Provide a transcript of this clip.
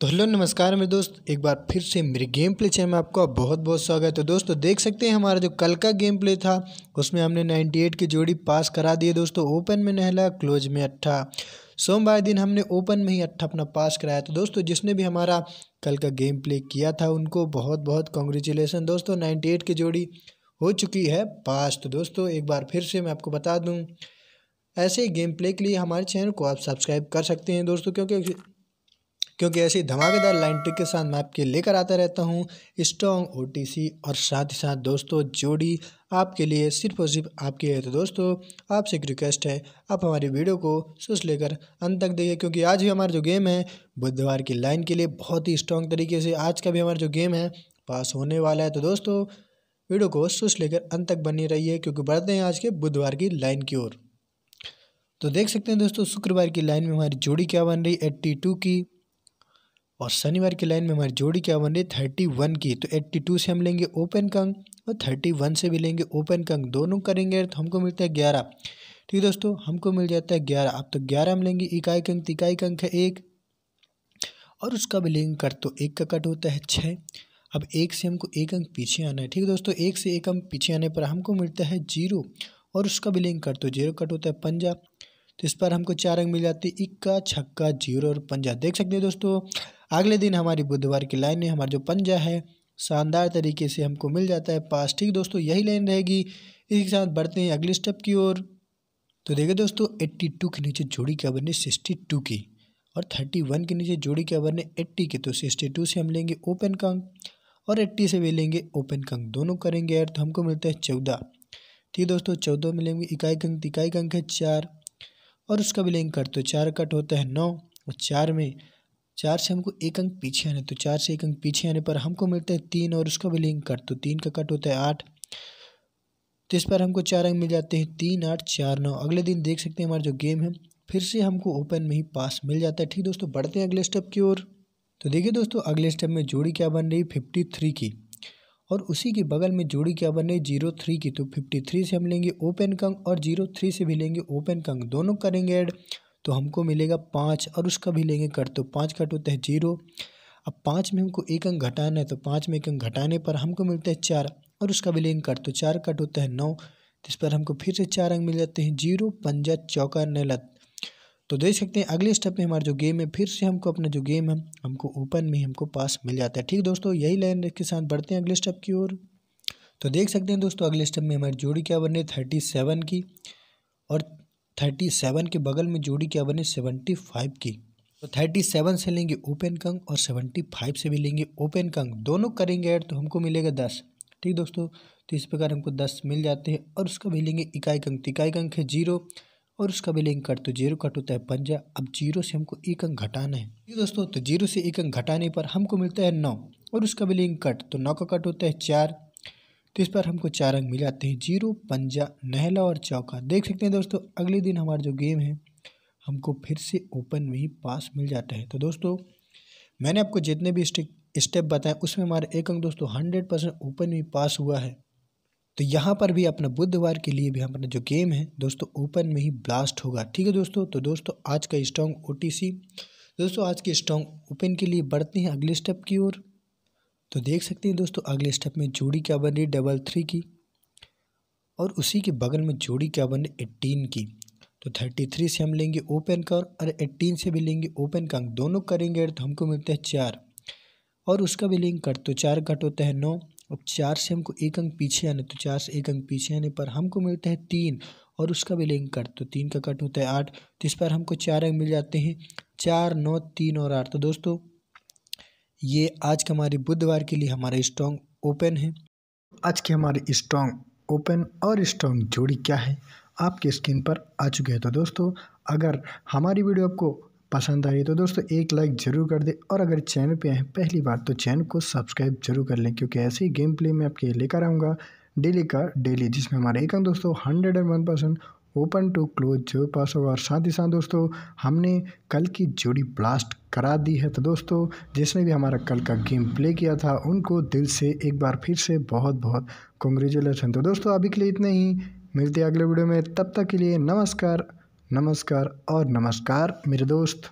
तो हेलो नमस्कार मेरे दोस्त एक बार फिर से मेरे गेम प्ले चैनल में आपका बहुत बहुत स्वागत है दोस्तों देख सकते हैं हमारा जो कल का गेम प्ले था उसमें हमने 98 की जोड़ी पास करा दी दोस्तों ओपन में नहला क्लोज में अट्ठा सोमवार दिन हमने ओपन में ही अट्ठा अपना पास कराया तो दोस्तों जिसने भी हमारा कल का गेम प्ले किया था उनको बहुत बहुत कॉन्ग्रेचुलेसन दोस्तों नाइन्टी की जोड़ी हो चुकी है पास तो दोस्तों एक बार फिर से मैं आपको बता दूँ ऐसे गेम प्ले के लिए हमारे चैनल को आप सब्सक्राइब कर सकते हैं दोस्तों क्योंकि क्योंकि ऐसी धमाकेदार लाइन ट्रिक के साथ मैं आपके लेकर आता रहता हूँ स्ट्रॉन्ग ओ और साथ ही साथ दोस्तों जोड़ी आपके लिए सिर्फ और सिर्फ आपके लिए तो दोस्तों आपसे एक रिक्वेस्ट है आप हमारी वीडियो को सुस लेकर अंत तक देखिए क्योंकि आज भी हमारा जो गेम है बुधवार की लाइन के लिए बहुत ही स्ट्रॉन्ग तरीके से आज का भी हमारा जो गेम है पास होने वाला है तो दोस्तों वीडियो को सुस लेकर अंत तक बनी रहिए क्योंकि बढ़ते हैं आज के बुधवार की लाइन की ओर तो देख सकते हैं दोस्तों शुक्रवार की लाइन में हमारी जोड़ी क्या बन रही है एट्टी टू की और शनिवार की लाइन में हमारी जोड़ी क्या बन रही है थर्टी वन की तो एट्टी टू से हम लेंगे ओपन कंग और थर्टी वन से भी लेंगे ओपन कंग दोनों करेंगे तो हमको मिलता है ग्यारह ठीक है दोस्तों हमको मिल जाता है ग्यारह अब तो ग्यारह हम लेंगे इकाई कंक तिकाई इकाई है एक और उसका भी लेंगे कट तो एक का कट होता है छः अब एक से हमको एक अंक पीछे आना है ठीक है दोस्तों एक से एक अंक पीछे आने पर हमको मिलता है जीरो और उसका भी लेंगे कट तो जीरो कट होता है पंजा तो इस पर हमको चार अंक मिल जाते हैं इक्का छक्का जीरो और पंजा देख सकते हैं दोस्तों अगले दिन हमारी बुधवार की लाइन में हमारा जो पंजा है शानदार तरीके से हमको मिल जाता है पास ठीक दोस्तों यही लाइन रहेगी इसी के साथ बढ़ते हैं अगले स्टेप की ओर तो देखिए दोस्तों टू के नीचे जोड़ी क्या बने टू की और वन के नीचे जोड़ी क्या बने एट्टी के तो टू से हम लेंगे ओपन कंक और एट्टी से भी लेंगे ओपन कंक दोनों करेंगे यार तो हमको मिलता है चौदह ठीक दोस्तों चौदह में लेंगे इकाई कंक तो इकाई कंक है चार और उसका भी लिंक कट तो चार कट होता है नौ और चार में चार से हमको एक अंक पीछे आने तो चार से एक अंक पीछे आने पर हमको मिलता है तीन और उसका भी लिंक कट तो तीन का कट होता है आठ तो इस पर हमको चार अंक मिल जाते हैं तीन आठ चार नौ अगले दिन देख सकते हैं हमारा जो गेम है फिर से हमको ओपन में ही पास मिल जाता है ठीक दोस्तों बढ़ते हैं अगले स्टेप की ओर तो देखिए दोस्तों अगले स्टेप में जोड़ी क्या बन रही है फिफ्टी थ्री की और उसी के बगल में जोड़ी क्या बन रही जीरो थ्री की तो फिफ्टी थ्री से हम लेंगे ओपन कंग और जीरो थ्री से भी लेंगे ओपन कंग दोनों करेंगे ऐड तो हमको मिलेगा पाँच और उसका भी लेंगे कट तो पाँच कट होता है जीरो अब पाँच में हमको एक अंक घटाना है तो पाँच में एक अंक घटाने पर हमको मिलता है चार और उसका भी लेंगे कट तो चार कट होता है नौ इस पर हमको फिर से चार अंक मिल जाते हैं जीरो पंजा चौका नलत तो देख सकते हैं अगले स्टेप में हमारा जो गेम है फिर से हमको अपना जो गेम है हमको ओपन में हमको पास मिल जाता है ठीक दोस्तों यही लाइन के साथ बढ़ते हैं अगले स्टेप की ओर तो देख सकते हैं दोस्तों अगले स्टेप में हमारी जोड़ी क्या बने थर्टी सेवन की और थर्टी सेवन के बगल में जोड़ी क्या बने सेवेंटी फाइव की तो थर्टी सेवन से लेंगे ओपन कंग और सेवेंटी फाइव से भी लेंगे ओपन कंग दोनों करेंगे ऐड तो हमको मिलेगा दस ठीक दोस्तों तो इस प्रकार हमको दस मिल जाते हैं और उसका भी लेंगे इकाई कंग तो इकाई कंग है जीरो और उसका भी लिंक कर तो जीरो कट होता तो है पंजा अब जीरो से हमको एक अंक घटाना है ये दोस्तों तो जीरो से एक अंक घटाने पर हमको मिलता है नौ और उसका भी लिंक कट तो नौ का कट होता है चार तो इस पर हमको चार अंक मिल जाते हैं जीरो पंजा नहला और चौका देख सकते हैं दोस्तों अगले दिन हमारा जो गेम है हमको फिर से ओपन में ही पास मिल जाता है तो दोस्तों मैंने आपको जितने भी स्टेप बताए उसमें हमारा एक अंक दोस्तों हंड्रेड परसेंट ओपन में पास हुआ है तो यहाँ पर भी अपना बुधवार के लिए भी अपना जो गेम है दोस्तों ओपन में ही ब्लास्ट होगा ठीक है दोस्तों तो दोस्तों आज का स्ट्रॉन्ग ओ दोस्तों आज के स्ट्रॉन्ग ओपन के लिए बढ़ते हैं अगले स्टेप की ओर तो देख सकते हैं दोस्तों अगले स्टेप में जोड़ी क्या बन रही डबल थ्री की और उसी के बगल में जोड़ी क्या बन रही एट्टीन की तो थर्टी थ्री से हम लेंगे ओपन का और एट्टीन से भी लेंगे ओपन का दोनों करेंगे तो हमको मिलता है चार और उसका भी लिंक कट तो चार कट होता है नौ अब चार से हमको एक अंक पीछे आने तो चार से एक अंक पीछे आने पर हमको मिलता है तीन और उसका भी लिंक कट तो तीन का कट होता है आठ तो इस पर हमको चार अंक मिल जाते हैं चार नौ तीन और आठ तो दोस्तों ये आज का हमारे बुधवार के लिए हमारा स्ट्रॉन्ग ओपन है आज के हमारे स्ट्रॉन्ग ओपन और स्ट्रॉन्ग जोड़ी क्या है आपके स्क्रीन पर आ चुके हैं तो दोस्तों अगर हमारी वीडियो आपको पसंद आ रही है तो दोस्तों एक लाइक ज़रूर कर दे और अगर चैनल पे आए पहली बार तो चैनल को सब्सक्राइब जरूर कर लें क्योंकि ऐसे ही गेम प्ले मैं आपके लेकर आऊँगा डेली का डेली जिसमें हमारा एक दोस्तों hundred and one percent open to close जो पास होगा और साथ ही साथ दोस्तों हमने कल की जोड़ी ब्लास्ट करा दी है तो दोस्तों जिसने भी हमारा कल का गेम प्ले किया था उनको दिल से एक बार फिर से बहुत बहुत कॉन्ग्रेचुलेसन तो दोस्तों अभी के लिए इतने ही मिलते हैं अगले वीडियो में तब तक के लिए नमस्कार नमस्कार और नमस्कार मेरे दोस्त